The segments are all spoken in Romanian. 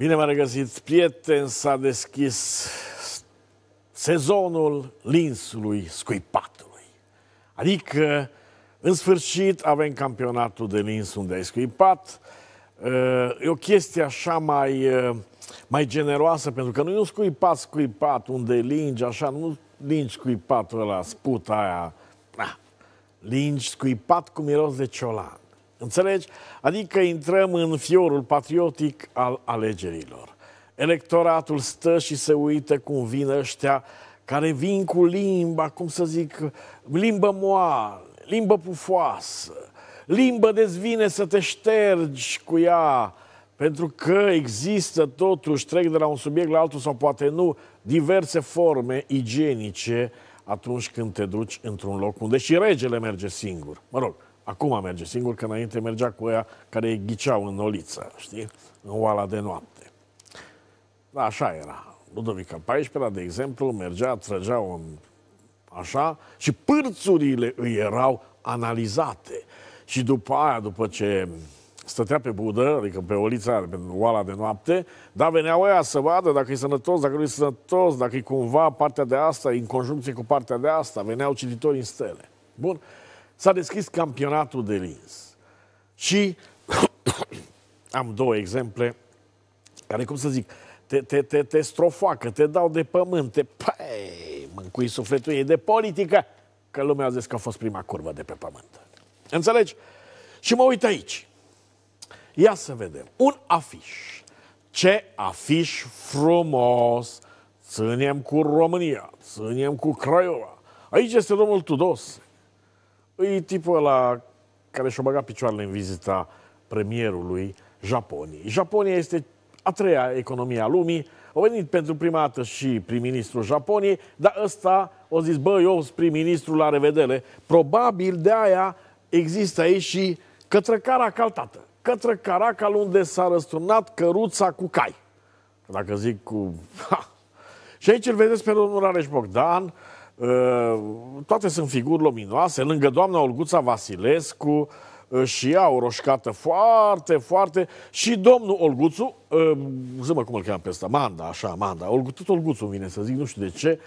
Bine v-am regăsit, prieteni, s-a deschis sezonul linsului scuipatului. Adică, în sfârșit, avem campionatul de lins unde ai scuipat. Uh, e o chestie așa mai, uh, mai generoasă, pentru că nu e un scuipat, scuipat, unde lingi, așa, nu lingi scuipatul ăla, sput aia. Ah, lingi scuipat cu miros de ciolan. Înțelegi? Adică intrăm în fiorul patriotic al alegerilor. Electoratul stă și se uită cum vin ăștia care vin cu limba, cum să zic, limbă moale, limbă pufoasă, limbă dezvine să te ștergi cu ea, pentru că există totuși, trec de la un subiect la altul sau poate nu, diverse forme igienice atunci când te duci într-un loc unde și regele merge singur. Mă rog, Acum merge singur, că înainte mergea cu ea care îi ghiceau în oliță, știi? În oala de noapte. Da, așa era. Ludovica XIV, de exemplu, mergea, trăgea un așa și pârțurile îi erau analizate. Și după aia, după ce stătea pe budă, adică pe olița, pe oala de noapte, da, venea oia să vadă dacă e sănătos, dacă nu e sănătos, dacă e cumva partea de asta, în conjuncție cu partea de asta, veneau cititori în stele. Bun, S-a deschis campionatul de lins. Și am două exemple care, cum să zic, te, te, te, te strofoacă, te dau de pământ, te... Păi, mâncui sufletul ei de politică, că lumea a zis că a fost prima curvă de pe pământ. Înțelegi? Și mă uit aici. Ia să vedem. Un afiș. Ce afiș frumos! Ținem cu România, ținem cu Craiova. Aici este domnul Tudose. E tipul ăla care și-a băgat picioarele în vizita premierului Japoniei. Japonia este a treia economie a lumii. Au venit pentru prima dată și prim-ministrul Japoniei, dar ăsta o zis, bă, eu sunt prim-ministru, la revedere. Probabil de aia există aici și cătrăcara caltată. Către Caracal unde s-a răsturnat căruța cu cai. Dacă zic cu... Ha. Și aici îl vedeți pe domnul Rareș Bogdan, Uh, toate sunt figuri luminoase, lângă doamna Olguța Vasilescu, uh, și ea o roșcată foarte, foarte și domnul Olguțu, uh, zi cum îl cheamă pe ăsta, Manda, așa, Manda, Olgu, tot Olguțu îmi vine să zic, nu știu de ce,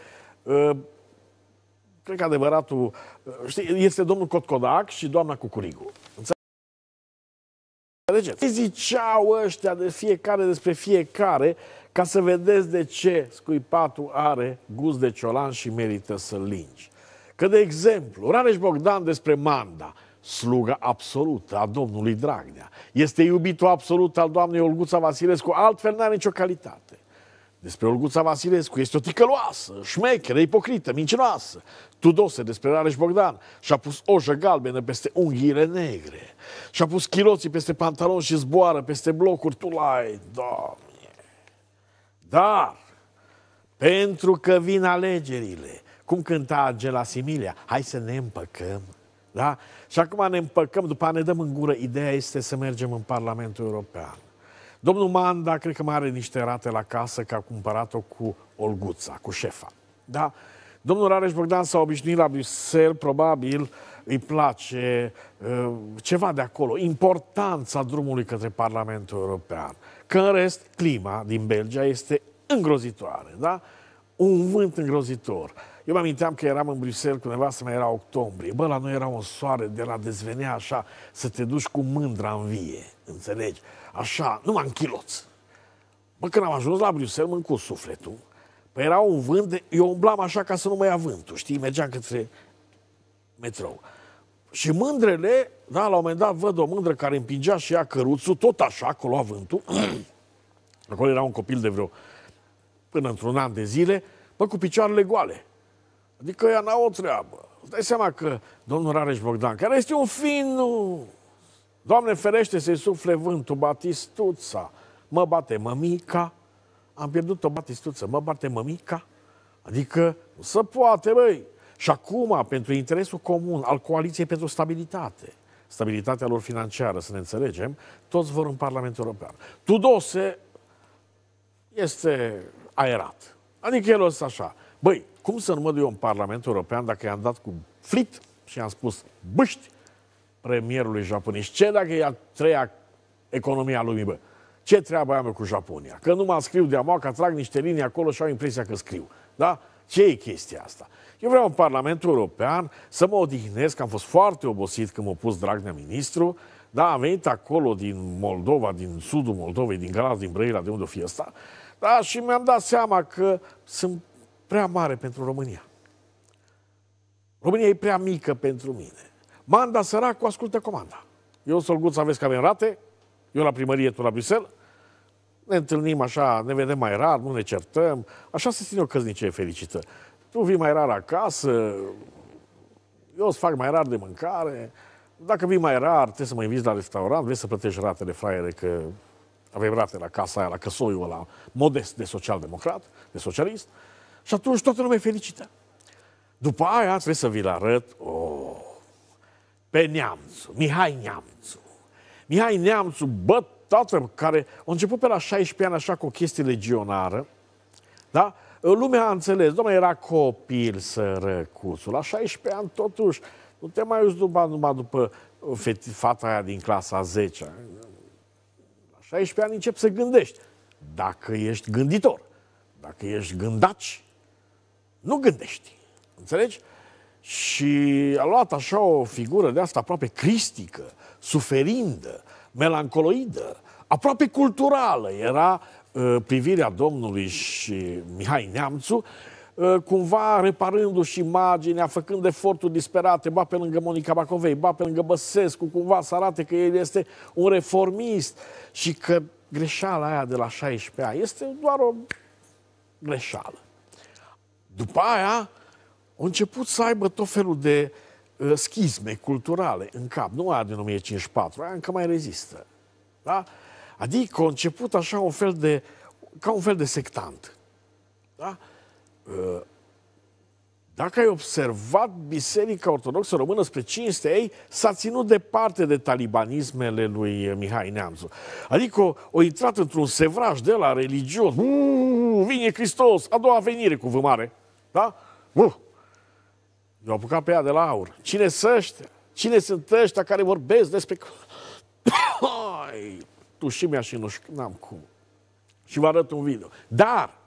cred că adevăratul, știi, este domnul Cotcodac și doamna Cucurigu. Înțelegeți? Ziceau ăștia de fiecare despre fiecare, uh, ca să vedeți de ce scuipatul are gust de ciolan și merită să-l lingi. Că, de exemplu, Rareș Bogdan despre Manda, sluga absolută a domnului Dragnea, este iubitul absolut al doamnei Olguța Vasilescu, altfel n-are nicio calitate. Despre Olguța Vasilescu este o ticăloasă, șmecheră, ipocrită, mincinoasă. Tudose despre Rareș Bogdan și-a pus ojă galbenă peste unghiile negre. Și-a pus chiloții peste pantaloni și zboară peste blocuri. Tu l-ai, doamne! Dar, pentru că vin alegerile, cum cânta Angela Similia, hai să ne împăcăm, da? Și acum ne împăcăm, după ne dăm în gură, ideea este să mergem în Parlamentul European. Domnul Manda, cred că mai are niște rate la casă, că a cumpărat-o cu Olguța, cu șefa, da? Domnul Rareș Bogdan s-a obișnuit la Bruxelles, probabil îi place uh, ceva de acolo, importanța drumului către Parlamentul European. Că în rest, clima din Belgia este îngrozitoare, da? Un vânt îngrozitor. Eu mă aminteam că eram în Bruxelles cu nevastă mai era octombrie. Bă, la noi era un soare de la dezvenea așa, să te duci cu mândra în vie, înțelegi? Așa, numai în chiloți. Bă, când am ajuns la Bruxelles, mă cu sufletul. Păi era un vânt, de... eu umblam așa ca să nu mai ia vântul, știi? Mergeam către metrou. Și mândrele, da, la un moment dat văd o mândră care împingea și ea căruțul, tot așa, că lua vântul. Acolo era un copil de vreo până într-un an de zile, bă, cu picioarele goale. Adică ea n-a o treabă. Îți dai seama că domnul Rareș Bogdan, care este un fin, Doamne ferește să-i sufle vântul, batistuța, mă bate mămica, am pierdut o batistuță, mă bate mămica, adică nu se poate, băi. Și acum, pentru interesul comun al Coaliției pentru Stabilitate, stabilitatea lor financiară, să ne înțelegem, toți vor în Parlamentul European. Tudose este aerat. Adică el o să așa. Băi, cum să nu mă duc eu în Parlamentul European dacă i-am dat cu flit și i-am spus băști premierului japonez? Ce dacă e a treia economie a lumii, bă? Ce treabă am eu cu Japonia? Că nu mă scriu de amoa, că trag niște linii acolo și au impresia că scriu. Da? Ce e chestia asta? Eu vreau în Parlamentul European să mă odihnesc, am fost foarte obosit când m-a pus Dragnea ministru, da, am venit acolo din Moldova, din sudul Moldovei, din Galați, din Brăila, de unde o fi asta, da, și mi-am dat seama că sunt prea mare pentru România. România e prea mică pentru mine. Manda săracu ascultă comanda. Eu, Solguț, aveți camerate, eu la primărie, tu la Bruxelles, ne întâlnim așa, ne vedem mai rar, nu ne certăm. Așa se ține o căsnicie fericită. Tu vii mai rar acasă, eu îți fac mai rar de mâncare, dacă vii mai rar, trebuie să mă inviți la restaurant, vei să plătești ratele, fraiere, că avem rate la casa aia, la căsoiul ăla, modest de social-democrat, de socialist, și atunci toată lumea e fericită. După aia trebuie să vi-l arăt, oh, pe Neamțu, Mihai Neamțu. Mihai Neamțu, băt tatăl care a început pe la 16 ani așa cu o chestie legionară, da? Lumea a înțeles, domnule, era copil sărăcuțul. La 16 ani, totuși, nu te mai uiți după, numai după feti, fata aia din clasa 10 -a. La 16 ani începi să gândești. Dacă ești gânditor, dacă ești gândaci, nu gândești. Înțelegi? Și a luat așa o figură de asta aproape cristică, suferindă, melancoloidă, aproape culturală era ă, privirea domnului și Mihai Neamțu, ă, cumva reparându-și imaginea, făcând eforturi disperate, ba pe lângă Monica Bacovei, ba pe lângă Băsescu, cumva să arate că el este un reformist și că greșeala aia de la 16 ani este doar o greșeală. După aia, au început să aibă tot felul de uh, Uh, schisme culturale în cap, nu aia din 1054, aia încă mai rezistă. Da? Adică a început așa un fel de, ca un fel de sectant. Da? Uh, dacă ai observat, Biserica Ortodoxă Română spre cinste ei s-a ținut departe de talibanismele lui Mihai Neamțu. Adică o, intrat într-un sevraj de la religios. Vine Hristos, a doua venire cu vămare. Da? Eu apucat pe ea de la aur. Cine sunt ăștia? Cine sunt ăștia care vorbesc despre... Ai, tu și mea și nu știu, n-am cum. Și vă arăt un video. Dar,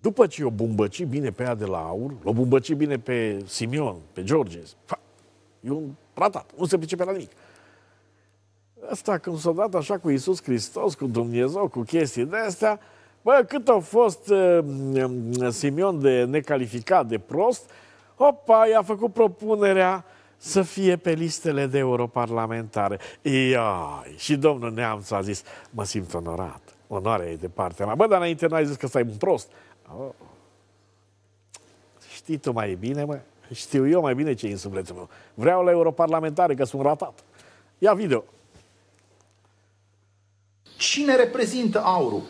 după ce o bumbăci bine pe ea de la aur, o bumbăci bine pe Simion, pe George, e un ratat, nu se pricepe la nimic. Asta când s-a dat așa cu Isus Hristos, cu Dumnezeu, cu chestii de astea, Bă, cât a fost uh, Simion de necalificat, de prost, opa, i-a făcut propunerea să fie pe listele de europarlamentare. Iai, și domnul Neamț a zis, mă simt onorat, onoarea e de partea mea. Bă, dar înainte n-ai zis că stai un prost. Oh. Știi tu mai bine, mă? Știu eu mai bine ce e în sufletul meu. Vreau la europarlamentare, că sunt ratat. Ia video. Cine reprezintă aurul?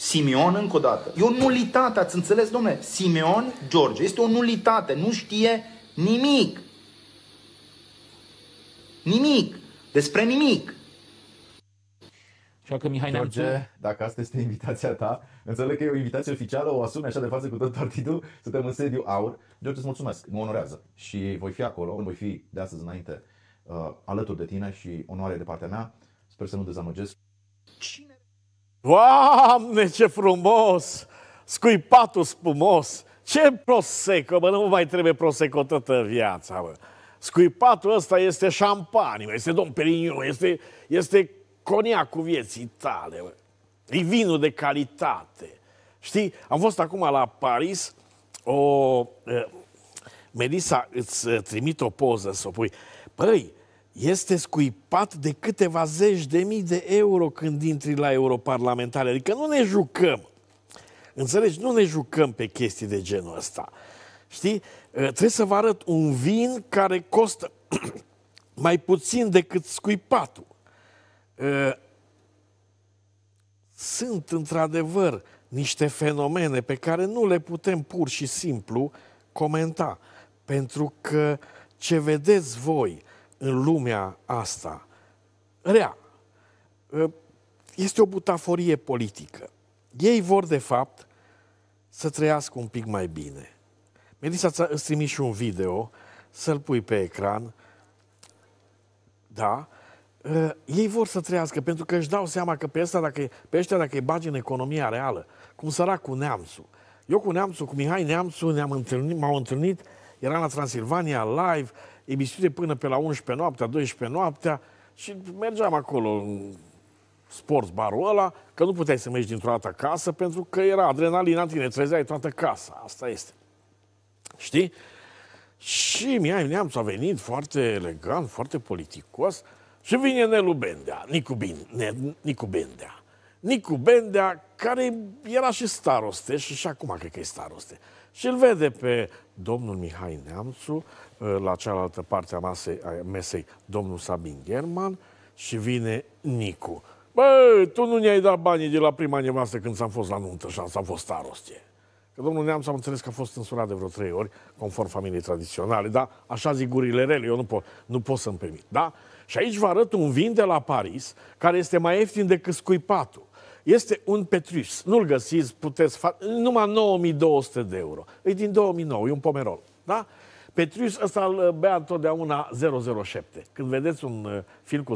Simeon încă o dată. E o nulitate, ați înțeles, domnule? Simeon George. Este o nulitate, nu știe nimic. Nimic. Despre nimic. Așa că Mihai George, Neamțu... dacă asta este invitația ta, înțeleg că e o invitație oficială, o asume așa de față cu tot partidul, suntem în sediu aur. George, îți mulțumesc, mă onorează și voi fi acolo, voi fi de astăzi înainte uh, alături de tine și onoare de partea mea. Sper să nu dezamăgesc. Cine? Doamne, ce frumos! Scuipatul spumos! Ce proseco, mă, nu mai trebuie proseco toată viața, mă. Scuipatul ăsta este șampanie, mă, este Dom Perignon, este, este coniacul vieții tale, mă. E vinul de calitate. Știi, am fost acum la Paris, o... Uh, Melissa îți eh, trimit o poză să o pui. Păi, este scuipat de câteva zeci de mii de euro când intri la europarlamentare. Adică nu ne jucăm. Înțelegi? Nu ne jucăm pe chestii de genul ăsta. Știi? Ă, trebuie să vă arăt un vin care costă mai puțin decât scuipatul. Ă, sunt, într-adevăr, niște fenomene pe care nu le putem pur și simplu comenta. Pentru că ce vedeți voi, în lumea asta rea. Ă, este o butaforie politică. Ei vor, de fapt, să trăiască un pic mai bine. Melissa, îți trimis și un video, să-l pui pe ecran. Da? Uh, ei vor să trăiască pentru că își dau seama că pe, dacă, pe ăștia dacă îi bagi în economia reală, cum cu Neamțu. Eu cu Neamțu, cu Mihai Neamțu ne-am întâlnit, m-au întâlnit, era la Transilvania live, emisiune până pe la 11 noaptea, 12 noaptea și mergeam acolo în sports barul ăla, că nu puteai să mergi dintr-o dată acasă pentru că era adrenalina în tine, trezeai toată casa, asta este. Știi? Și mi-a neamț a venit foarte elegant, foarte politicos și vine Nelu Bendea, Nicu, Bin, ne, Nicu Bendea. Nicu Bendea, care era și staroste și și acum cred că e staroste. Și îl vede pe domnul Mihai Neamțu Eh, la cealaltă parte a, masei, a mesei domnul Sabin German și vine Nicu. Bă, tu nu ne-ai dat banii de la prima nevastă când s-am fost la nuntă și s-a fost starostie. Că domnul Neamț am înțeles că a fost însurat de vreo trei ori, conform familiei tradiționale, dar așa zic gurile rele, eu nu pot, nu pot să-mi permit, da? Și aici vă arăt un vin de la Paris, care este mai ieftin decât scuipatul. Este un Petrus, nu-l găsiți, puteți face, numai 9200 de euro. E din 2009, e un pomerol, da? Petrius ăsta îl uh, bea întotdeauna 007. Când vedeți un uh, film cu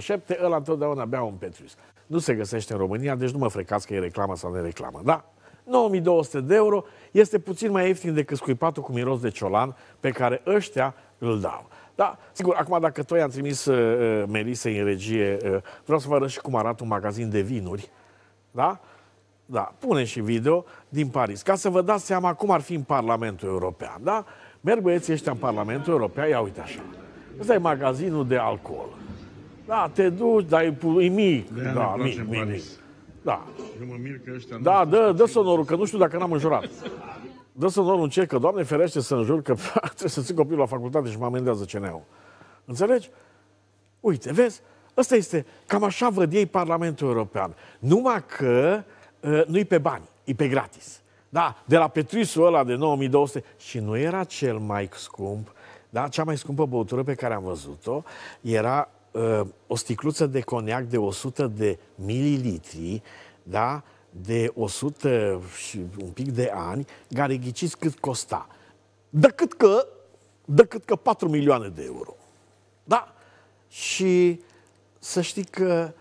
007, ăla întotdeauna bea un Petrius. Nu se găsește în România, deci nu mă frecați că e reclamă sau reclamă, Da, 9200 de euro este puțin mai ieftin decât scuipatul cu miros de ciolan pe care ăștia îl dau. Da, sigur, acum dacă toi am trimis uh, uh, Melise în regie, uh, vreau să vă arăt și cum arată un magazin de vinuri. Da? Da, pune și video din Paris, ca să vă dați seama cum ar fi în Parlamentul European, da? Merg băieții ăștia în Parlamentul European, ia uite așa. Ăsta e magazinul de alcool. Da, te duci, dar e, e mic. De da, mic, mic, mic. Da. Eu mă mir că ăștia da, dă, dă sonorul, că nu știu dacă n-am înjurat. Dă sonorul în cer, că Doamne ferește să înjur, că trebuie să țin copilul la facultate și mă amendează CNU. Înțelegi? Uite, vezi? Asta este, cam așa văd ei Parlamentul European. Numai că uh, nu-i pe bani, e pe gratis. Da, de la Petrisul ăla de 9200 și nu era cel mai scump, da? Cea mai scumpă băutură pe care am văzut-o era uh, o sticluță de coniac de 100 de mililitri, da? De 100 și un pic de ani, care ghiciți cât costa. Decât că, decât că 4 milioane de euro. Da? Și să știi că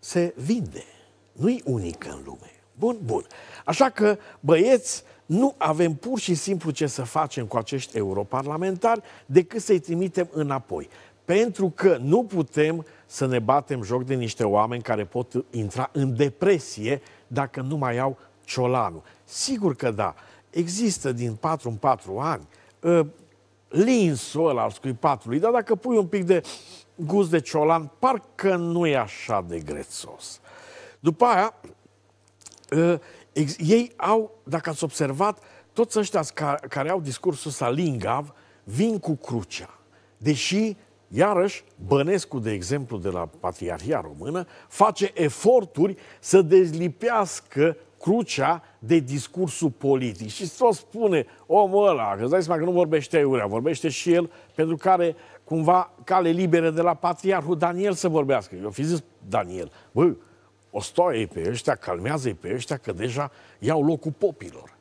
se vinde. Nu-i unică în lume. Bun, bun. Așa că, băieți, nu avem pur și simplu ce să facem cu acești europarlamentari decât să-i trimitem înapoi. Pentru că nu putem să ne batem joc de niște oameni care pot intra în depresie dacă nu mai au ciolanul. Sigur că da, există din 4 în 4 ani ă, linsul ăla al scuipatului, dar dacă pui un pic de gust de ciolan, parcă nu e așa de grețos. După aia, Ă, ei au, dacă ați observat, toți ăștia care au discursul lingav, vin cu crucea. Deși, iarăși, Bănescu, de exemplu, de la Patriarhia Română, face eforturi să dezlipească crucea de discursul politic. Și tot spune omul ăla, că îți dai seama că nu vorbește aiurea, vorbește și el, pentru care cumva cale liberă de la Patriarhul Daniel să vorbească. Eu fi zis Daniel, băi, o stoaie pe ăștia, calmează-i pe ăștia că deja iau locul popilor.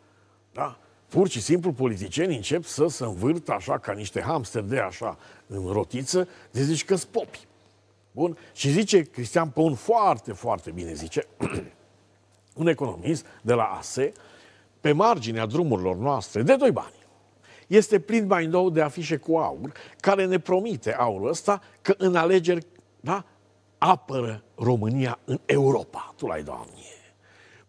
Da? Pur și simplu politicienii încep să se învârtă așa ca niște hamster de așa în rotiță, de zici că popi. Bun? Și zice Cristian Păun foarte, foarte bine, zice un economist de la ASE, pe marginea drumurilor noastre, de doi bani, este plin mai nou de afișe cu aur, care ne promite aurul ăsta că în alegeri da, apără România în Europa. Tu l-ai, Doamne!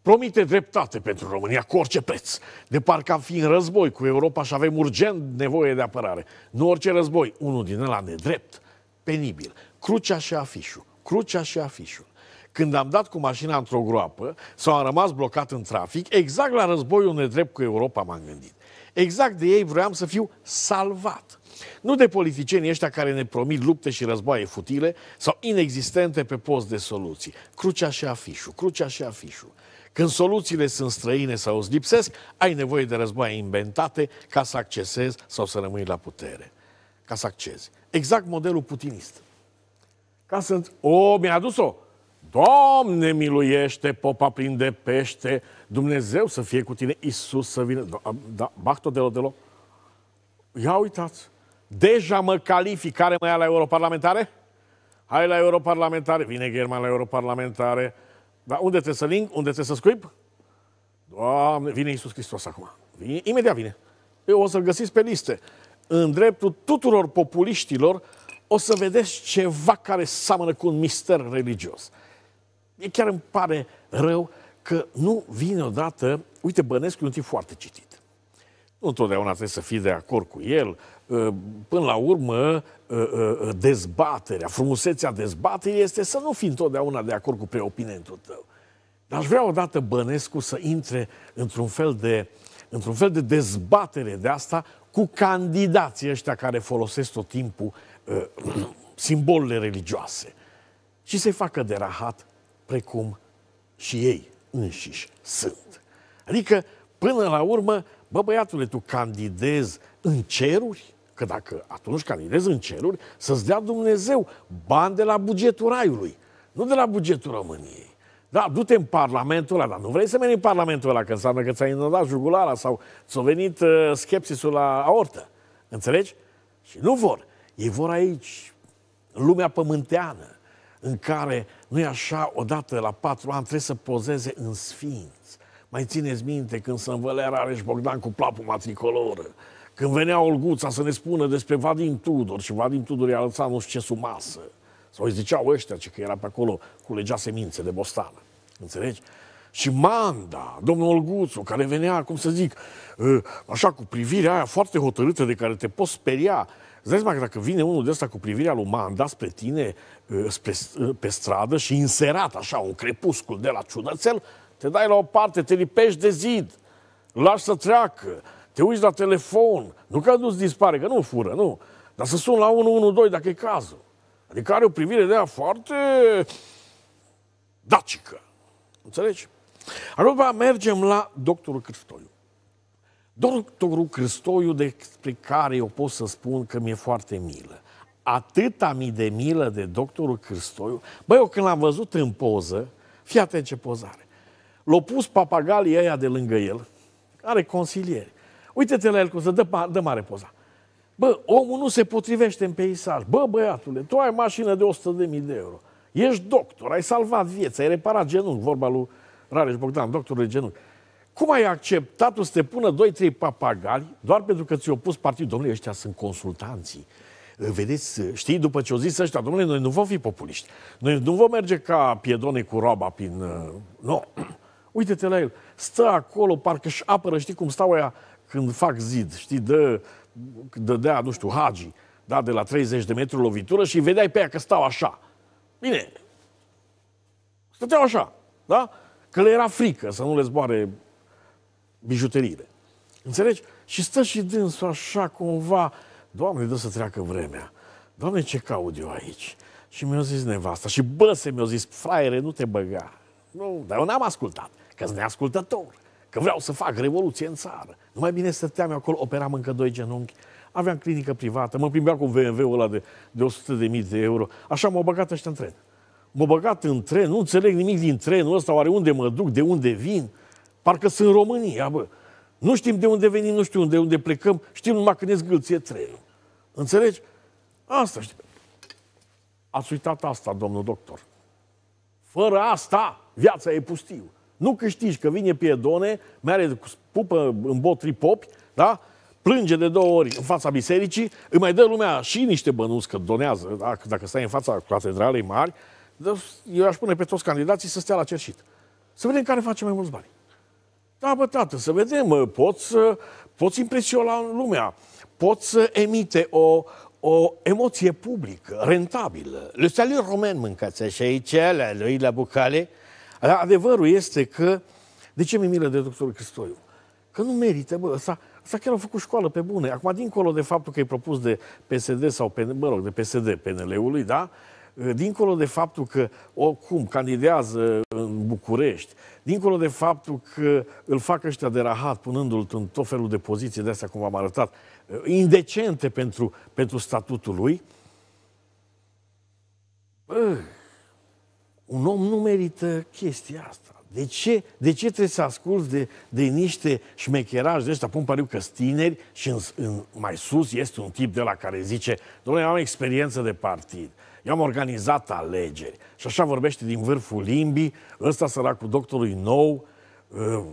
Promite dreptate pentru România cu orice preț. De parcă am fi în război cu Europa și avem urgent nevoie de apărare. Nu orice război, unul din ăla nedrept, penibil. Crucea și afișul, crucea și afișul. Când am dat cu mașina într-o groapă sau am rămas blocat în trafic, exact la războiul nedrept cu Europa m-am gândit. Exact de ei vroiam să fiu salvat. Nu de politicienii ăștia care ne promit lupte și războaie futile sau inexistente pe post de soluții. Crucea și afișul, crucea și afișul. Când soluțiile sunt străine sau îți lipsesc, ai nevoie de războaie inventate ca să accesezi sau să rămâi la putere. Ca să accesezi. Exact modelul putinist. Ca sunt... O, mi-a adus-o! Doamne miluiește, popa plin de pește, Dumnezeu să fie cu tine, Isus să vină. Da, da, de tot de deloc. Ia uitați, Deja mă calific. Care mai la europarlamentare? Hai la europarlamentare. Vine German la europarlamentare. Dar unde trebuie să ling? Unde trebuie să scuip? Doamne, vine Iisus Hristos acum. Vine, imediat vine. Eu o să-l găsiți pe liste. În dreptul tuturor populiștilor o să vedeți ceva care seamănă cu un mister religios. E chiar îmi pare rău că nu vine odată... Uite, Bănescu e un tip foarte citit. Nu întotdeauna trebuie să fii de acord cu el, Uh, până la urmă, uh, uh, dezbaterea, frumusețea dezbaterii este să nu fii întotdeauna de acord cu preopinentul tău. Dar aș vrea odată Bănescu să intre într-un fel de, într-un fel de dezbatere de asta cu candidații ăștia care folosesc tot timpul uh, simbolurile religioase și se facă de rahat precum și ei înșiși sunt. Adică, până la urmă, bă băiatule, tu candidezi în ceruri? Că dacă atunci candidezi în ceruri, să-ți dea Dumnezeu bani de la bugetul raiului, nu de la bugetul României. Da, du-te în Parlamentul ăla, dar nu vrei să mergi în Parlamentul ăla, că înseamnă că ți-ai inundat jugulara sau ți-a venit uh, schepsisul la aortă. Înțelegi? Și nu vor. Ei vor aici, în lumea pământeană, în care nu i așa, odată la patru ani trebuie să pozeze în sfinți. Mai țineți minte când se învălea Rareș Bogdan cu plapul matricoloră când venea Olguța să ne spună despre Vadim Tudor și Vadim Tudor i-a lăsat nu știu ce sumasă, sau îi ziceau ăștia ce că era pe acolo, culegea semințe de bostană. Înțelegi? Și Manda, domnul Olguțu, care venea, cum să zic, ă, așa cu privirea aia foarte hotărâtă de care te poți speria. Îți dai că dacă vine unul de ăsta cu privirea lui Manda spre tine, ă, spre, ă, pe stradă și inserat așa, un crepuscul de la ciudățel, te dai la o parte, te lipești de zid, lași să treacă, te uiți la telefon, nu că nu-ți dispare, că nu fură, nu, dar să sun la 112 dacă e cazul. Adică are o privire de ea foarte dacică. Înțelegi? Acum mergem la doctorul Cristoiu. Doctorul Cristoiu, despre care eu pot să spun că mi-e foarte milă. Atâta mii de milă de doctorul Cristoiu. Băi, eu când l-am văzut în poză, fii atent ce pozare. L-au pus papagalii aia de lângă el, are consilieri. Uite-te la el cum să dă, dă mare poza. Bă, omul nu se potrivește în peisaj. Bă, băiatule, tu ai mașină de 100.000 de euro. Ești doctor, ai salvat vieța, ai reparat genunchi, vorba lui Rareș Bogdan, doctorul de genunchi. Cum ai acceptat să te pună 2-3 papagali doar pentru că ți-au pus partid? Domnule, ăștia sunt consultanții. Vedeți, știi, după ce au zis ăștia, domnule, noi nu vom fi populiști. Noi nu vom merge ca piedone cu roaba prin... Uh, nu. Uite-te la el. Stă acolo, parcă și apără, știi cum stau aia când fac zid, știi, dă, dădea, nu știu, Hagi, da, de la 30 de metri lovitură și vedeai pe ea că stau așa. Bine, stăteau așa, da? Că le era frică să nu le zboare bijuteriile. Înțelegi? Și stă și dânsul așa cumva, Doamne, dă să treacă vremea. Doamne, ce caud eu aici? Și mi-a zis nevasta. Și bă, se mi-a zis, fraiere, nu te băga. Nu, dar eu n-am ascultat, că s neascultător că vreau să fac revoluție în țară. Nu mai bine stăteam eu acolo, operam încă doi genunchi, aveam clinică privată, mă plimbeam cu VMV-ul ăla de, de 100.000 de euro. Așa m-au băgat ăștia în tren. M-au băgat în tren, nu înțeleg nimic din trenul ăsta, oare unde mă duc, de unde vin? Parcă sunt România, bă. Nu știm de unde venim, nu știu unde, unde plecăm, știm numai că ne zgâlție trenul. Înțelegi? Asta știu. Ați uitat asta, domnul doctor. Fără asta, viața e pustiu nu câștigi, că vine Piedone, mai are pupă în bot tri popi, da? plânge de două ori în fața bisericii, îi mai dă lumea și niște bănuți, că donează, dacă, dacă stai în fața catedralei mari, eu aș pune pe toți candidații să stea la cerșit. Să vedem care face mai mulți bani. Da, bă, tată, să vedem, poți, poți impresiona lumea, poți emite o, o emoție publică, rentabilă. Le salut roman mâncați așa aici, la lui, la bucale, dar adevărul este că, de ce mi milă de doctorul Cristoiu? Că nu merită, bă, ăsta, ăsta chiar a făcut școală pe bune. Acum, dincolo de faptul că e propus de PSD sau, PN, mă rog, de PSD, PNL-ului, da? Dincolo de faptul că oricum candidează în București, dincolo de faptul că îl fac ăștia de rahat, punându-l în tot felul de poziții de astea, cum v am arătat, eh, indecente pentru, pentru statutul lui, bă, un om nu merită chestia asta. De ce, de ce trebuie să asculți de, de niște șmecherași de ăștia? Pun pariu că tineri și în, în, mai sus este un tip de la care zice Domnule, am experiență de partid, eu am organizat alegeri. Și așa vorbește din vârful limbii, ăsta săracul doctorului nou, uh,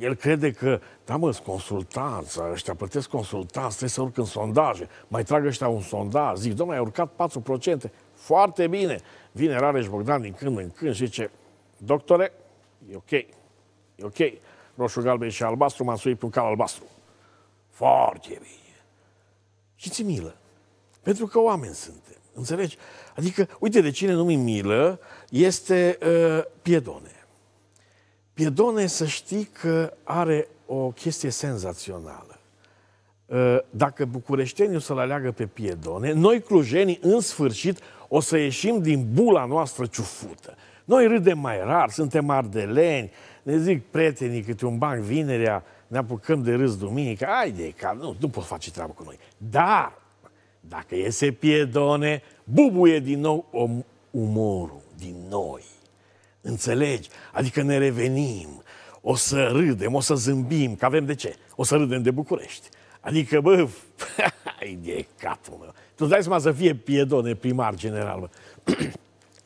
el crede că, da mă, sunt consultanți, ăștia plătesc consultanți, trebuie să urc în sondaje, mai trag ăștia un sondaj, zic, domnule, ai urcat 4%, foarte bine, vine Rareș Bogdan din când în când și zice, doctore, e ok, e ok, roșu, galben și albastru, m-am suit pe un cal albastru. Foarte bine. Și ți milă. Pentru că oameni suntem. Înțelegi? Adică, uite, de cine numim milă este uh, Piedone. Piedone, să știi că are o chestie senzațională. Uh, dacă o să-l aleagă pe Piedone, noi clujenii, în sfârșit, o să ieșim din bula noastră ciufută. Noi râdem mai rar, suntem ardeleni, ne zic prietenii câte un banc vinerea, ne apucăm de râs duminică, de ca nu, nu pot face treabă cu noi. Dar, dacă iese piedone, bubuie din nou om, umorul din noi. Înțelegi? Adică ne revenim, o să râdem, o să zâmbim, că avem de ce? O să râdem de București. Adică, bă, ai de capul meu. Tu dai seama să fie piedone primar general,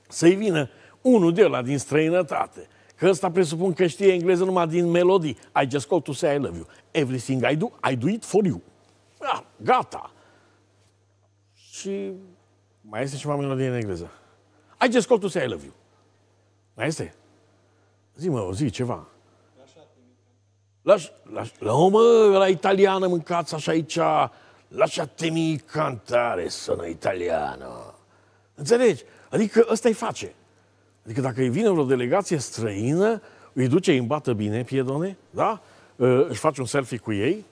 Să-i vină unul de la din străinătate, că ăsta presupun că știe engleză numai din melodii. I just call to say I love you. Everything I do, I do it for you. Ah, gata. Și mai este ceva melodie în engleză. I just call to say I love you. Mai este? Zi-mă, o zi, ceva. La, la, la, la la italiană mâncați așa aici, lasciatemi cantare, sono italiano. Înțelegi? Adică ăsta îi face. Adică dacă îi vine vreo delegație străină, îi duce, îi îmbată bine, piedone, da? Ă, își face un selfie cu ei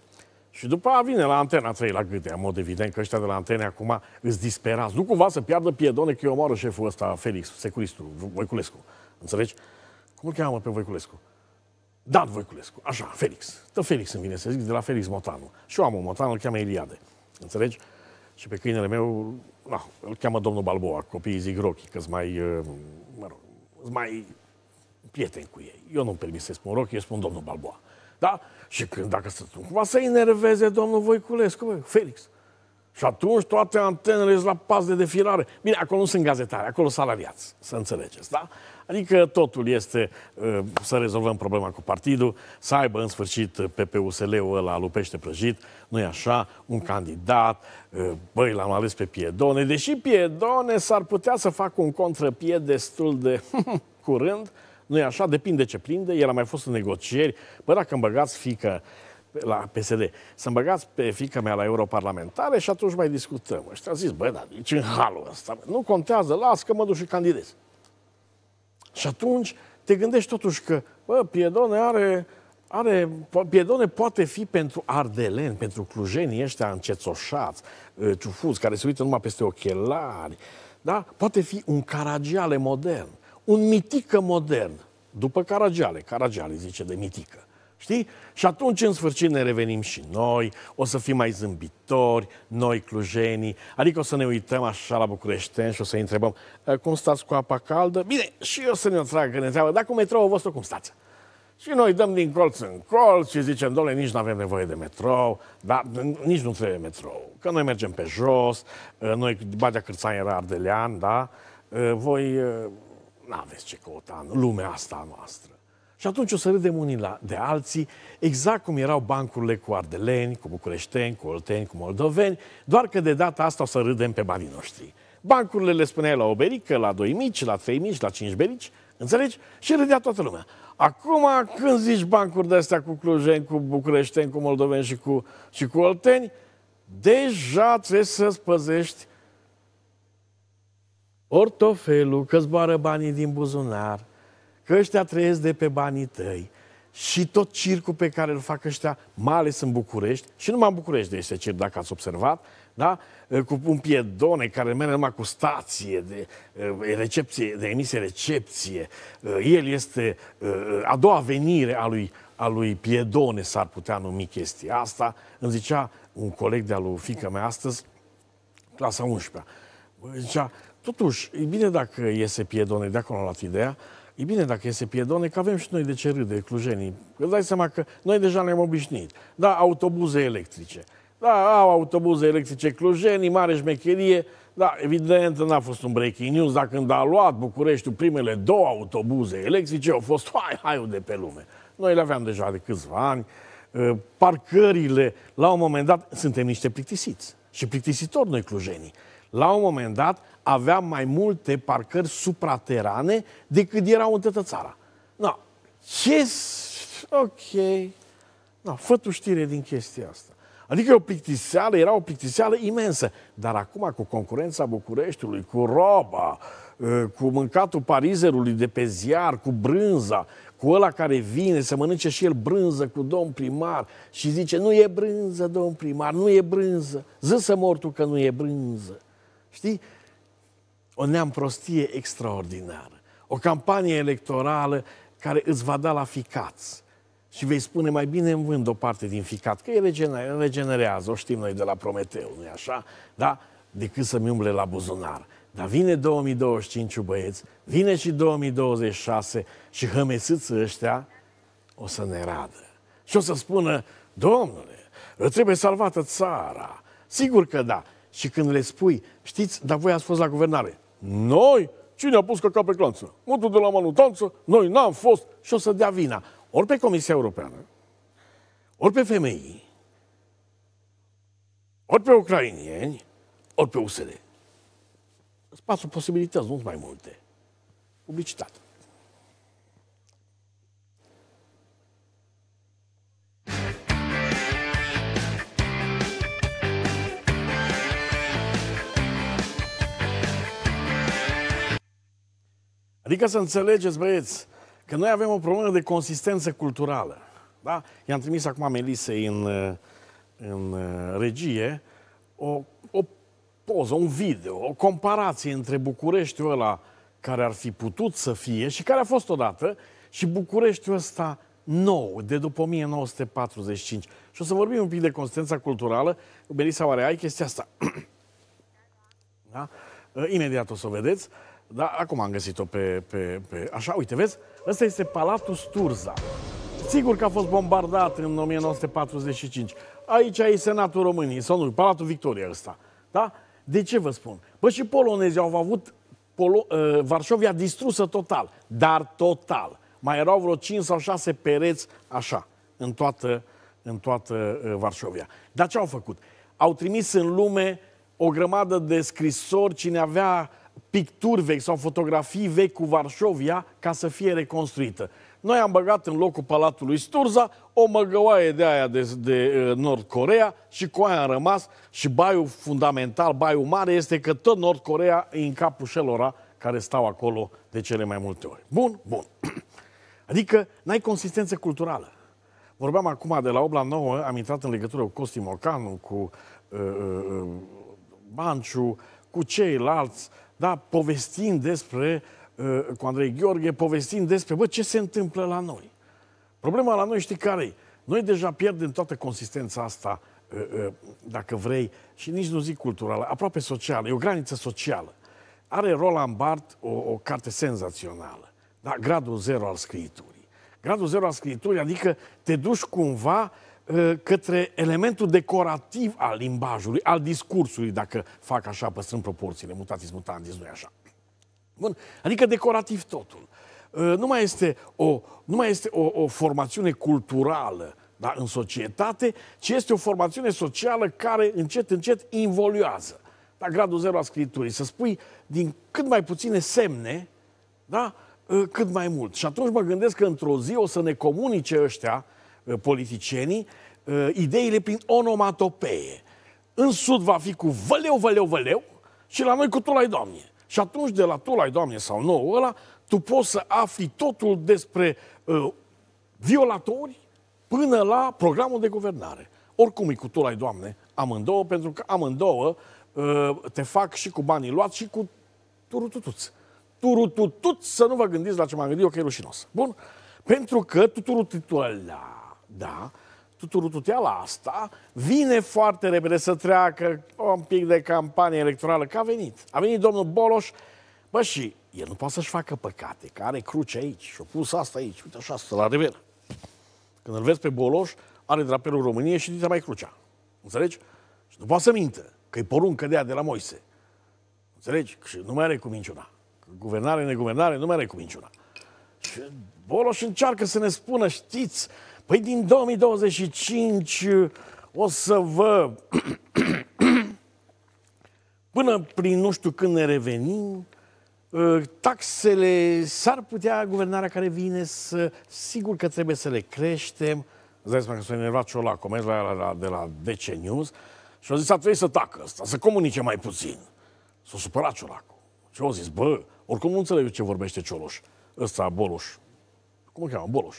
și după aia vine la Antena 3 la gâte, în mod evident că ăștia de la Antene acum îți disperați. Nu cumva să piardă piedone că eu omoară șeful ăsta, Felix, securistul, Voiculescu. Înțelegi? Cum îl cheamă pe Voiculescu? Dan Voiculescu, așa, Felix. Tot Felix îmi vine să zic, de la Felix Motanu. Și eu am un Motanu, îl cheamă Iliade. Înțelegi? Și pe câinele meu, na, îl cheamă domnul Balboa, copiii zic Rocky, că mai, uh, mă rog, mai prieten cu ei. Eu nu-mi permis să-i spun Rocky, eu spun domnul Balboa. Da? Și când, dacă să cumva să enerveze domnul Voiculescu, bă, Felix. Și atunci toate antenele sunt la pas de defilare. Bine, acolo nu sunt gazetari, acolo salariați, să înțelegeți, da? Adică totul este ă, să rezolvăm problema cu partidul, să aibă în sfârșit pe ă, PUSL-ul ăla lupește prăjit, nu e așa, un candidat, ă, băi, l-am ales pe Piedone, deși Piedone s-ar putea să facă un contrapie destul de curând, nu e așa, depinde ce prinde, el a mai fost în negocieri, bă, dacă îmi băgați fică la PSD, să-mi băgați pe fica mea la europarlamentare și atunci mai discutăm. Ăștia a zis, bă, dar nici în halul ăsta, nu contează, las că mă duc și candidez. Și atunci te gândești totuși că, bă, Piedone are, are, Piedone poate fi pentru ardeleni, pentru clujenii ăștia încețoșați, ă, ciufuți, care se uită numai peste ochelari, da? Poate fi un caragiale modern, un mitică modern, după caragiale, caragiale zice de mitică. Știi? Și atunci, în sfârșit, ne revenim și noi, o să fim mai zâmbitori, noi clujenii, adică o să ne uităm așa la bucureșteni și o să întrebăm eh, cum stați cu apa caldă? Bine, și eu să ne întrag, că ne întreabă, dar cu metroul vostru cum stați? Și noi dăm din colț în colț și zicem, doamne, nici nu avem nevoie de metrou, dar nici nu trebuie metrou, că noi mergem pe jos, eh, noi, Badea Cârțan era ardelean, da? Eh, voi n-aveți ce căuta în lumea asta noastră. Și atunci o să râdem unii la, de alții, exact cum erau bancurile cu ardeleni, cu bucureșteni, cu olteni, cu moldoveni, doar că de data asta o să râdem pe banii noștri. Bancurile le spuneai la o berică, la doi mici, la trei mici, la cinci berici, înțelegi? Și râdea toată lumea. Acum, când zici bancuri de astea cu clujeni, cu bucureșteni, cu moldoveni și cu, și cu olteni, deja trebuie să-ți păzești ortofelul, că zboară banii din buzunar, că ăștia trăiesc de pe banii tăi și tot circul pe care îl fac ăștia, mai ales în București, și numai în București este circ, dacă ați observat, da? Ă, cu un piedone care merge numai cu stație de, ă, recepție, de emisie recepție. Ă, el este a doua venire a lui, a lui piedone, s-ar putea numi chestia asta. Îmi zicea un coleg de-a lui fică mea astăzi, clasa 11 Zicea, totuși, e bine dacă iese piedone, de acolo la luat ideea, E bine, dacă iese piedone, că avem și noi de ce râde, clujenii. Îți dai seama că noi deja ne-am obișnuit. Da, autobuze electrice. Da, au autobuze electrice clujenii, mare șmecherie. Da, evident, n-a fost un breaking news, dar când a luat Bucureștiul primele două autobuze electrice, au fost hai, hai de pe lume. Noi le aveam deja de câțiva ani. Uh, parcările, la un moment dat, suntem niște plictisiți și plictisitori noi clujenii. La un moment dat, avea mai multe parcări supraterane decât erau în toată țara. Na, ce... Ok. Na, fă tu știre din chestia asta. Adică o plictiseală, era o plictiseală imensă. Dar acum cu concurența Bucureștiului, cu roba, ă, cu mâncatul parizerului de pe ziar, cu brânza, cu ăla care vine să mănânce și el brânză cu domn primar și zice, nu e brânză, domn primar, nu e brânză, ză să mor că nu e brânză. Știi? o neamprostie extraordinară, o campanie electorală care îți va da la ficați. Și vei spune, mai bine îmi vând o parte din ficat, că el regenerează, o știm noi de la Prometeu, nu-i așa? Da? Decât să-mi umble la buzunar. Dar vine 2025, băieți, vine și 2026 și hămețâți ăștia o să ne radă. Și o să spună, domnule, trebuie salvată țara. Sigur că da. Și când le spui, știți, dar voi ați fost la guvernare. Noi? Cine a pus căca pe clanță? Mutul de la manutanță? Noi n-am fost și o să dea vina. Ori pe Comisia Europeană, ori pe femei, ori pe ucrainieni, ori pe USR. Spațiul posibilități, nu mai multe. Publicitate. Adică să înțelegeți, băieți, că noi avem o problemă de consistență culturală. Da? I-am trimis acum Melisei în, uh, în uh, regie o, o poză, un video, o comparație între Bucureștiul ăla care ar fi putut să fie și care a fost odată și Bucureștiul ăsta nou, de după 1945. Și o să vorbim un pic de consistența culturală. Belisa, oare ai chestia asta? da? Uh, imediat o să o vedeți. Da, acum am găsit-o pe, pe, pe... Așa, uite, vezi? Ăsta este Palatul Sturza. Sigur că a fost bombardat în 1945. Aici e Senatul României, sau nu, Palatul Victoria ăsta. Da? De ce vă spun? Bă, și polonezii au avut Polo- uh, Varșovia distrusă total, dar total. Mai erau vreo 5 sau 6 pereți așa, în toată, în toată uh, Varșovia. Dar ce au făcut? Au trimis în lume o grămadă de scrisori, cine avea picturi vechi sau fotografii vechi cu Varșovia ca să fie reconstruită. Noi am băgat în locul Palatului Sturza o măgăoaie de aia de, de uh, Nord Corea și cu aia am rămas și baiul fundamental, baiul mare este că tot Nord Corea e în capul celora care stau acolo de cele mai multe ori. Bun, bun. Adică n-ai consistență culturală. Vorbeam acum de la 8 la 9, am intrat în legătură cu Costi Mocanu, cu uh, uh, uh Banciu, cu ceilalți, da, povestind despre, uh, cu Andrei Gheorghe, povestind despre, bă, ce se întâmplă la noi. Problema la noi știi care -i? Noi deja pierdem toată consistența asta, uh, uh, dacă vrei, și nici nu zic culturală, aproape socială, e o graniță socială. Are Roland Barthes o, o carte senzațională, da? gradul zero al scriiturii. Gradul zero al scriiturii, adică te duci cumva Eh, către elementul decorativ al limbajului, al discursului, dacă fac așa, păstrând proporțiile, mutatis mutandis, nu așa. Bun, adică decorativ totul. Eh, nu mai este o, nu mai este o, o formațiune culturală da, în societate, ci este o formațiune socială care încet, încet involuează. La da, gradul zero a scripturii, să spui din cât mai puține semne, da, eh, cât mai mult. Și atunci mă gândesc că într-o zi o să ne comunice ăștia, Eh, politicienii eh, ideile prin onomatopeie. În sud va fi cu văleu, văleu, văleu și la noi cu tu la doamne. Și atunci de la tu la doamne sau nouă ăla, tu poți să afli totul despre uh, violatori până la programul de guvernare. Oricum e cu tu la doamne, amândouă, pentru că amândouă uh, te fac și cu banii luați și cu turututuț. Turututut, să nu vă gândiți la ce m-am gândit eu, că e rușinos. Bun? Pentru că tuturutituala da, tuturututeala asta vine foarte repede să treacă un pic de campanie electorală, că a venit. A venit domnul Boloș, bă, și el nu poate să-și facă păcate, că are cruce aici și-a pus asta aici, uite așa, stă la rever. Când îl vezi pe Boloș, are drapelul României și dintre mai crucea. Înțelegi? Și nu poate să mintă, că e poruncă de ea de la Moise. Înțelegi? Și nu mai are cu minciuna. Guvernare, neguvernare, nu mai are cu minciuna. Și Boloș încearcă să ne spună, știți, Păi din 2025 o să vă... Până prin nu știu când ne revenim, ă, taxele s-ar putea guvernarea care vine să... Sigur că trebuie să le creștem. Îți mai că s-a enervat și la comenzi la, la, de la DC News și a zis, a trebuit să tacă asta, să comunice mai puțin. S-a supărat Ciolacu. Și au zis, bă, oricum nu înțeleg ce vorbește Cioloș. Ăsta, Boloș. Cum îl cheamă? Boloș.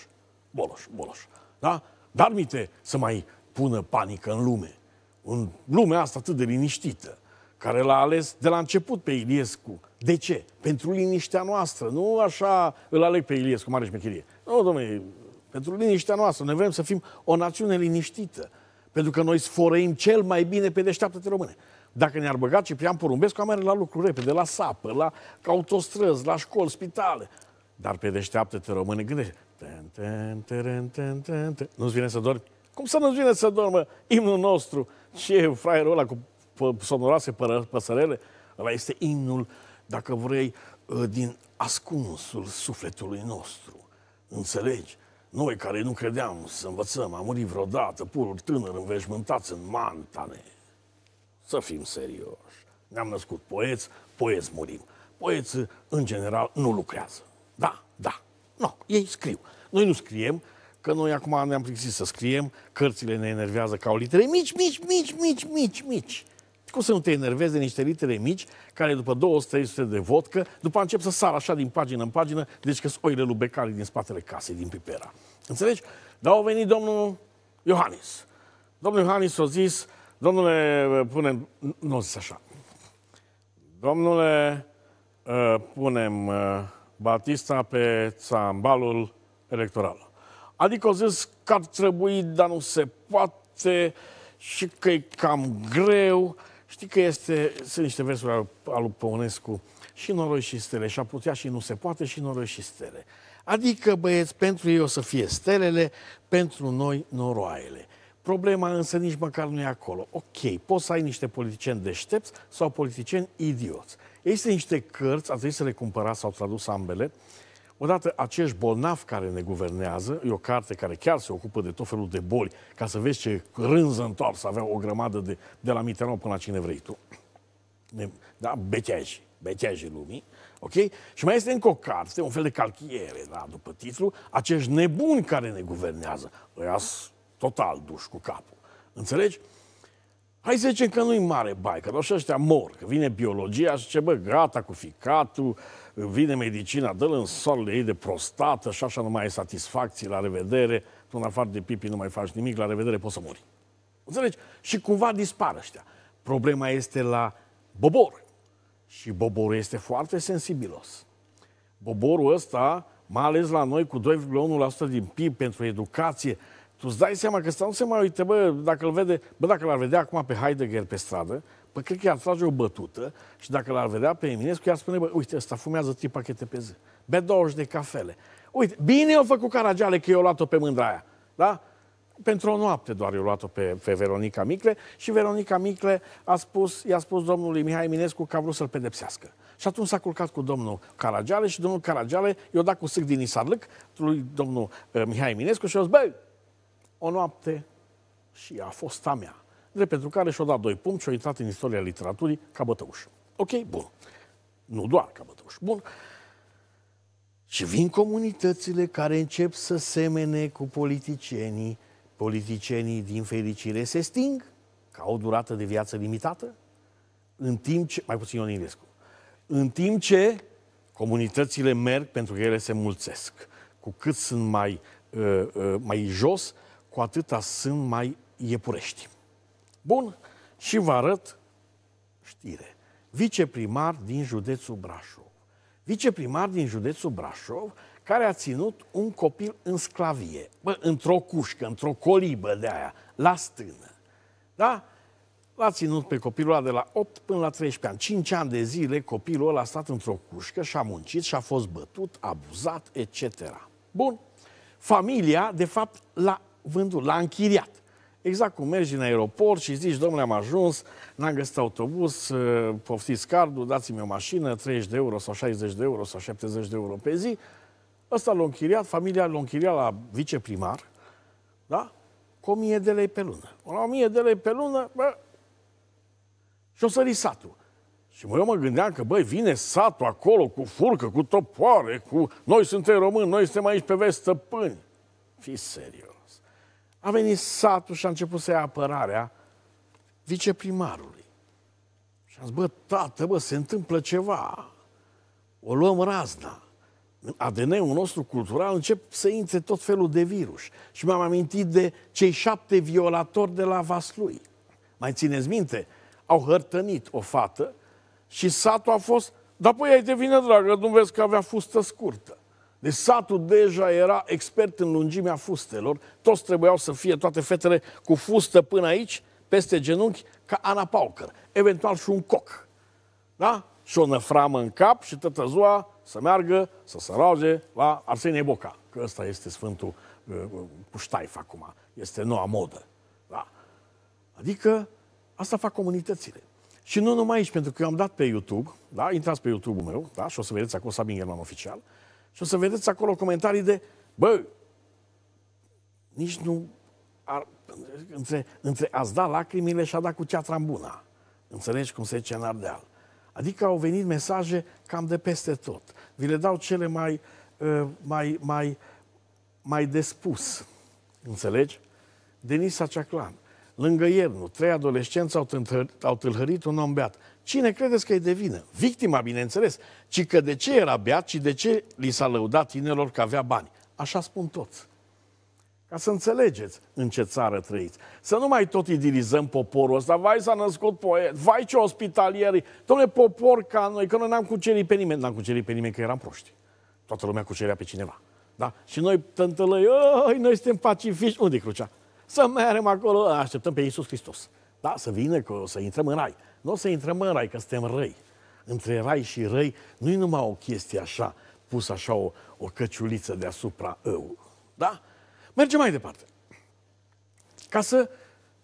Boloș, Boloș. Da? Dar minte să mai pună panică în lume. În lumea asta atât de liniștită, care l-a ales de la început pe Iliescu. De ce? Pentru liniștea noastră. Nu așa îl aleg pe Iliescu, mare șmecherie. Nu, domnule, pentru liniștea noastră. Noi vrem să fim o națiune liniștită. Pentru că noi sfărăim cel mai bine pe deșteaptă-te române. Dacă ne-ar băga Ciprian Porumbescu, am la lucru repede, la sapă, la autostrăzi, la școli, spitale. Dar pe deșteaptă-te române, gândește, nu-ți vine să dormi? Cum să nu-ți vine să dormă imnul nostru? Ce fraierul ăla cu sonoroase păsărele? Ăla este imnul, dacă vrei, ă, din ascunsul sufletului nostru. Înțelegi? Noi care nu credeam să învățăm, am murit vreodată, pururi tânăr, înveșmântați în mantane. Să fim serioși. Ne-am născut poeți, poeți murim. Poeți, în general, nu lucrează. Da, da, nu, ei scriu. Noi nu scriem, că noi acum ne-am plictisit să scriem, cărțile ne enervează ca o litere mici, mici, mici, mici, mici, mici. Cum să nu te enervezi de niște litere mici care după 200-300 de vodcă, după încep să sară așa din pagină în pagină, deci că sunt oile lui din spatele casei, din Pipera. Înțelegi? Dar au venit domnul Iohannis. Domnul Iohannis a zis, domnule, uh, punem, nu zis așa, domnule, uh, punem... Uh, Batista pe țambalul electoral. Adică au zis că ar trebui, dar nu se poate și că e cam greu. Știi că este, sunt niște versuri al, al lui Păunescu, și noroi și stele, și a putea și nu se poate și noroi și stele. Adică, băieți, pentru ei o să fie stelele, pentru noi noroaiele. Problema însă nici măcar nu e acolo. Ok, poți să ai niște politicieni deștepți sau politicieni idioți. Este niște cărți, a trebuit să le cumpărați, sau tradus ambele. Odată, acești bolnavi care ne guvernează, e o carte care chiar se ocupă de tot felul de boli, ca să vezi ce rânză să avea o grămadă de, de la Mitterrand până la cine vrei tu. Da? Beteaji, beteaji lumii. Ok? Și mai este încă o carte, un fel de calchiere, da, după titlu, acești nebuni care ne guvernează. Îi total duș cu capul. Înțelegi? Hai să zicem că nu-i mare bai, că și ăștia mor, că vine biologia și ce bă, gata cu ficatul, vine medicina, dă-l în soarele ei de prostată și așa nu mai ai satisfacții, la revedere, tu în afară de pipi nu mai faci nimic, la revedere poți să mori. Înțelegi? Și cumva dispar ăștia. Problema este la bobor. Și boborul este foarte sensibilos. Boborul ăsta, mai ales la noi cu 2,1% din PIB pentru educație, tu îți dai seama că stau nu se mai uită, bă, dacă îl vede, bă, dacă l-ar vedea acum pe Heidegger pe stradă, bă, cred că i-ar trage o bătută și dacă l-ar vedea pe Eminescu, i-ar spune, bă, uite, ăsta fumează 3 pachete pe zi, bea 20 de cafele. Uite, bine eu făcut Caragiale că eu luat-o pe mândra aia, da? Pentru o noapte doar eu luat-o pe, pe Veronica Micle și Veronica Micle a spus, i-a spus domnului Mihai Eminescu că a vrut să-l pedepsească. Și atunci s-a culcat cu domnul Caragiale și domnul Caragiale i-a dat cu sâc din Isarlâc lui domnul uh, Mihai Eminescu și a zis, băi, o noapte și a fost a mea. Drept pentru care și-o dat doi puncte și-o intrat în istoria literaturii ca bătăuș. Ok? Bun. Nu doar ca bătăuș. Bun. Și vin comunitățile care încep să semene cu politicienii. Politicienii, din fericire, se sting ca o durată de viață limitată, în timp ce, mai puțin Ioninilescu, în timp ce comunitățile merg pentru că ele se mulțesc. Cu cât sunt mai, uh, uh, mai jos, cu atâta sunt mai iepurești. Bun, și vă arăt știre. Viceprimar din județul Brașov. Viceprimar din județul Brașov care a ținut un copil în sclavie, bă, într-o cușcă, într-o colibă de aia, la stână. Da? L-a ținut pe copilul ăla de la 8 până la 13 ani. 5 ani de zile copilul ăla a stat într-o cușcă și a muncit și a fost bătut, abuzat, etc. Bun. Familia, de fapt, l-a vândut, l-a închiriat. Exact cum mergi în aeroport și zici, domnule, am ajuns, n-am găsit autobuz, uh, poftiți cardul, dați-mi o mașină, 30 de euro sau 60 de euro sau 70 de euro pe zi. Ăsta l-a închiriat, familia l-a închiriat la viceprimar, da? Cu 1000 de lei pe lună. La 1000 de lei pe lună, bă, și-o sări satul. Și mă, eu mă gândeam că, băi, vine satul acolo cu furcă, cu topoare, cu... Noi suntem români, noi suntem aici pe vest stăpâni. Fii serios. A venit satul și a început să ia apărarea viceprimarului. Și a zis, bă, tată, bă, se întâmplă ceva. O luăm razna. ADN-ul nostru cultural încep să intre tot felul de virus. Și mi-am amintit de cei șapte violatori de la Vaslui. Mai țineți minte? Au hărtănit o fată și satul a fost, dar păi ai de vină, dragă, nu vezi că avea fustă scurtă. Deci satul deja era expert în lungimea fustelor. Toți trebuiau să fie toate fetele cu fustă până aici, peste genunchi, ca Ana Paucăr. Eventual și un coc. Da? Și o năframă în cap și tătă ziua să meargă să se roage la Arsenie Boca. Că ăsta este sfântul cu uh, uh, ștaif acum. Este noua modă. Da? Adică asta fac comunitățile. Și nu numai aici, pentru că eu am dat pe YouTube, da? intrați pe YouTube-ul meu da? și o să vedeți acolo Sabin German oficial, uh, și o să vedeți acolo comentarii de, bă, nici nu ar, între, între a-ți da lacrimile și a da cu ceatra în buna. Înțelegi cum se zice în Ardeal. Adică au venit mesaje cam de peste tot. Vi le dau cele mai, ă, mai, mai, mai despus. Înțelegi? Denisa Ceaclan. Lângă iernul, trei adolescenți au, au tâlhărit un om beat. Cine credeți că e de vină? Victima, bineînțeles, ci că de ce era beat și de ce li s-a lăudat tinerilor că avea bani. Așa spun toți. Ca să înțelegeți în ce țară trăiți. Să nu mai tot idilizăm poporul ăsta. Vai, s-a născut poet, vai ce ospitalieri. Domnule, popor ca noi, că noi n-am cucerit pe nimeni. N-am cucerit pe nimeni, că eram proști. Toată lumea cucerea pe cineva. Da? Și noi tântălăi, noi suntem pacifici. Unde crucea? Să merem acolo, așteptăm pe Iisus Hristos. Da? Să vină, că o să intrăm în rai. Nu o să intrăm în rai, că suntem răi. Între rai și răi nu e numai o chestie așa, pus așa o, o căciuliță deasupra eu. Da? Mergem mai departe. Ca să,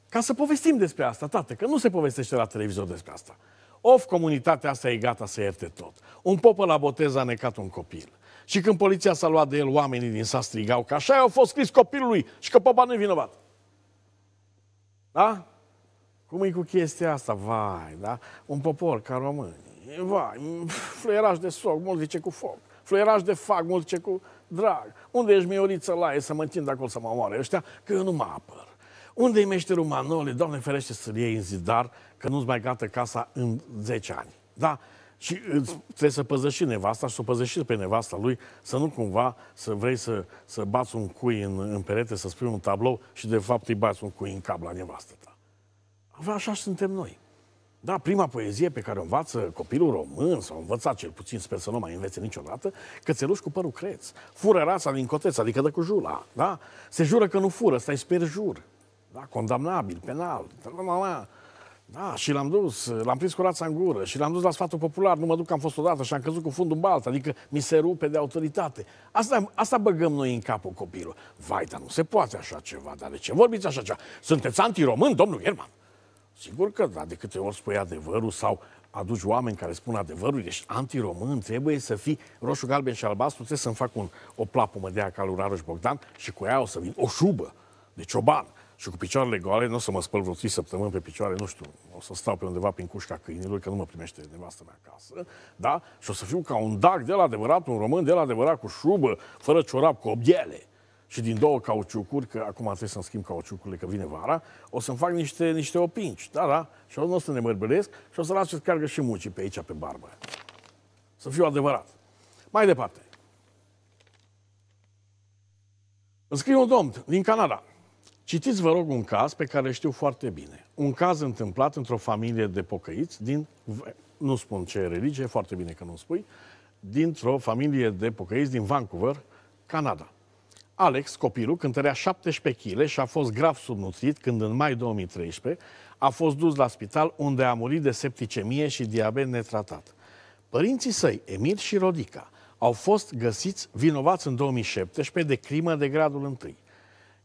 ca să povestim despre asta, tată, că nu se povestește la televizor despre asta. Of, comunitatea asta e gata să ierte tot. Un popă la botez a necat un copil. Și când poliția s-a luat de el, oamenii din sa strigau că așa au fost scris copilului și că popa nu-i vinovat. Da? Cum e cu chestia asta? Vai, da? Un popor ca români. Vai, fluieraj de soc, mult zice cu foc. Fluieraj de fac, mult zice cu drag. Unde ești mioriță la e să mă întind acolo să mă omoare ăștia? Că eu nu mă apăr. Unde i meșterul Manole? Doamne ferește să-l iei în zidar, că nu-ți mai gata casa în 10 ani. Da? Și trebuie să păzești și nevasta și să o păzești și pe nevasta lui, să nu cumva să vrei să, să bați un cui în, în perete, să spui un tablou și de fapt îi bați un cui în cap la nevastă. Așa suntem noi. Da, prima poezie pe care o învață copilul român, sau învățat cel puțin, sper să nu mai învețe niciodată, cățeluș cu părul creț. Fură rasa din coteț, adică dă cu jula. Da? Se jură că nu fură, stai sper jur. Da? Condamnabil, penal. Da, și l-am dus, l-am prins cu rața în gură și l-am dus la sfatul popular, nu mă duc că am fost odată și am căzut cu fundul balt, adică mi se rupe de autoritate. Asta, asta băgăm noi în capul copilul. Vai, dar nu se poate așa ceva, dar de ce vorbiți așa ceva? Sunteți antiromân, domnul German? Sigur că da, de câte ori spui adevărul sau aduci oameni care spun adevărul, ești antiromân, trebuie să fii roșu, galben și albastru, trebuie să-mi fac un, o plapumă de aia ca lui Bogdan și cu ea o să vin o șubă de cioban și cu picioarele goale, nu o să mă spăl vreo 3 săptămâni pe picioare, nu știu, o să stau pe undeva prin cușca câinilor, că nu mă primește nevastă mea acasă, da? Și o să fiu ca un dac de la adevărat, un român de la adevărat cu șubă, fără ciorap, cu obiele și din două cauciucuri, că acum trebuie să-mi schimb cauciucurile, că vine vara, o să-mi fac niște, niște opinci. Da, da, și o să ne mărbăresc și o să las să cargă și muncii pe aici, pe barbă. Să fiu adevărat. Mai departe. Îmi scrie un domn din Canada. Citiți, vă rog, un caz pe care știu foarte bine. Un caz întâmplat într-o familie de pocăiți din, nu spun ce religie, foarte bine că nu spui, dintr-o familie de pocăiți din Vancouver, Canada. Alex, copilul, cântărea 17 kg și a fost grav subnutrit când în mai 2013 a fost dus la spital unde a murit de septicemie și diabet netratat. Părinții săi, Emil și Rodica, au fost găsiți vinovați în 2017 de crimă de gradul 1.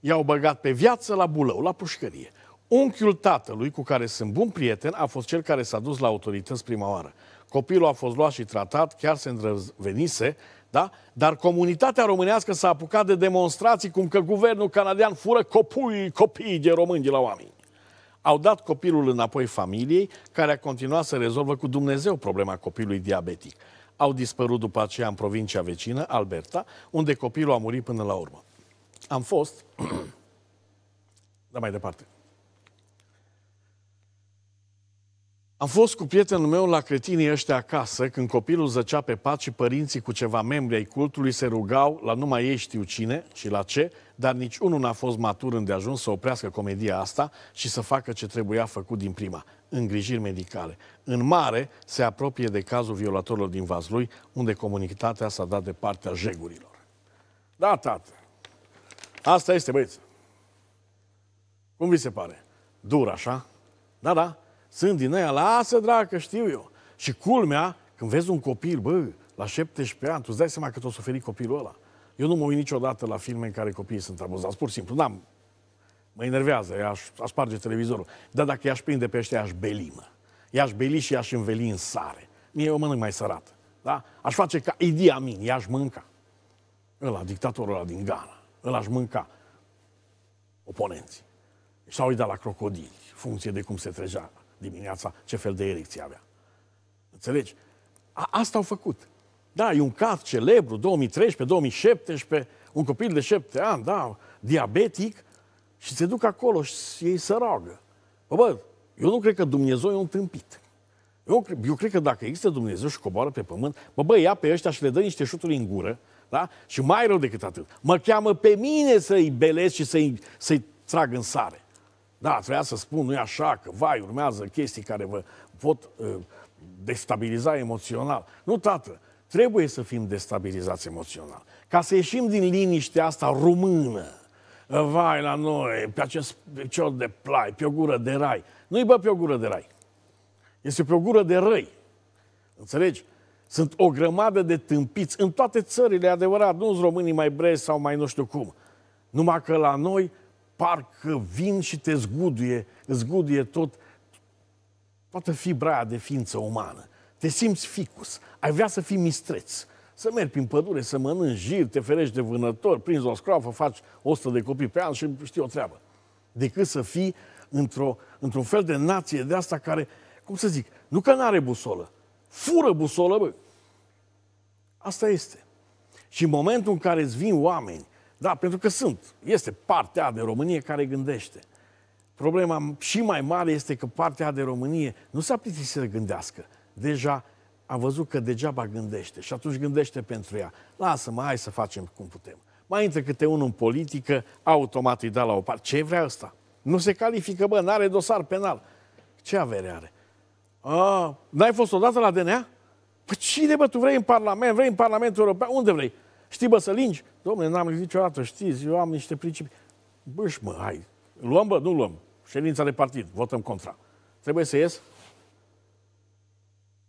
I-au băgat pe viață la bulău, la pușcărie. Unchiul tatălui, cu care sunt bun prieten, a fost cel care s-a dus la autorități prima oară. Copilul a fost luat și tratat, chiar se îndrăvenise da? Dar comunitatea românească s-a apucat de demonstrații cum că guvernul canadian fură copii, copii de români de la oameni. Au dat copilul înapoi familiei, care a continuat să rezolvă cu Dumnezeu problema copilului diabetic. Au dispărut după aceea în provincia vecină, Alberta, unde copilul a murit până la urmă. Am fost... Dar mai departe. Am fost cu prietenul meu la cretinii ăștia acasă, când copilul zăcea pe pat și părinții cu ceva membri ai cultului se rugau la numai ei știu cine și la ce, dar nici unul n-a fost matur îndeajuns să oprească comedia asta și să facă ce trebuia făcut din prima, îngrijiri medicale. În mare se apropie de cazul violatorilor din Vazlui, unde comunitatea s-a dat de partea jegurilor. Da, tată. Asta este, băieți. Cum vi se pare? Dur, așa? Da, da. Sunt din aia, lasă, dracă, știu eu. Și culmea, când vezi un copil, bă, la 17 ani, tu îți dai seama că o suferi copilul ăla. Eu nu mă uit niciodată la filme în care copiii sunt abuzați, pur și simplu. Da, mă enervează, aș, aș sparge televizorul. Dar dacă i-aș prinde pe ăștia, aș beli, mă. I-aș beli și i-aș înveli în sare. Mie eu mănânc mai sărat. Da? Aș face ca Idi Amin, i-aș mânca. Ăla, dictatorul ăla din Ghana, Îl aș mânca oponenții. S-au uitat la crocodili, funcție de cum se trejea dimineața ce fel de erecție avea. Înțelegi? A, asta au făcut. Da, e un caz celebru, 2013-2017, un copil de șapte ani, da, diabetic, și se duc acolo și ei se roagă. Bă, bă, eu nu cred că Dumnezeu e un tâmpit. Eu, eu cred că dacă există Dumnezeu și coboară pe pământ, bă, bă, ia pe ăștia și le dă niște șuturi în gură, da? Și mai rău decât atât, mă cheamă pe mine să-i belez și să-i, să-i trag în sare. Da, trebuia să spun, nu-i așa, că vai, urmează chestii care vă pot uh, destabiliza emoțional. Nu, tată, trebuie să fim destabilizați emoțional. Ca să ieșim din liniștea asta română, uh, vai la noi, pe acest picior de plai, pe o gură de rai. Nu-i bă pe o gură de rai. Este pe o gură de răi. Înțelegi? Sunt o grămadă de tâmpiți în toate țările, adevărat, nu sunt românii mai brezi sau mai nu știu cum. Numai că la noi parcă vin și te zguduie, zguduie tot, toată fibra aia de ființă umană. Te simți ficus, ai vrea să fii mistreț, să mergi prin pădure, să mănânci jir, te ferești de vânător, prinzi o scroafă, faci 100 de copii pe an și știi o treabă. Decât să fii într-o, într-un fel de nație de asta care, cum să zic, nu că n-are busolă, fură busolă, bă. Asta este. Și în momentul în care îți vin oameni da, pentru că sunt. Este partea de Românie care gândește. Problema și mai mare este că partea de Românie nu s-a plictisit să gândească. Deja a văzut că degeaba gândește și atunci gândește pentru ea. Lasă-mă, hai să facem cum putem. Mai intră câte unul în politică, automat îi da la o parte. Ce vrea asta? Nu se califică, bă, n-are dosar penal. Ce avere are? A, n-ai fost odată la DNA? Păi cine, bă, tu vrei în Parlament, vrei în Parlamentul European, unde vrei? Știi, bă, să lingi? Domnule, n-am zis niciodată, știți, eu am niște principii. Băș, mă, hai. Luăm, bă, nu luăm. Ședința de partid, votăm contra. Trebuie să ies?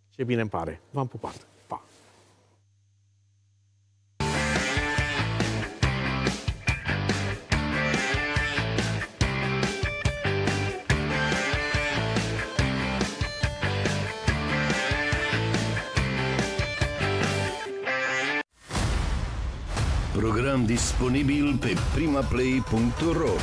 Ce bine îmi pare. V-am pupat. Program disponibil pe primaplay.ro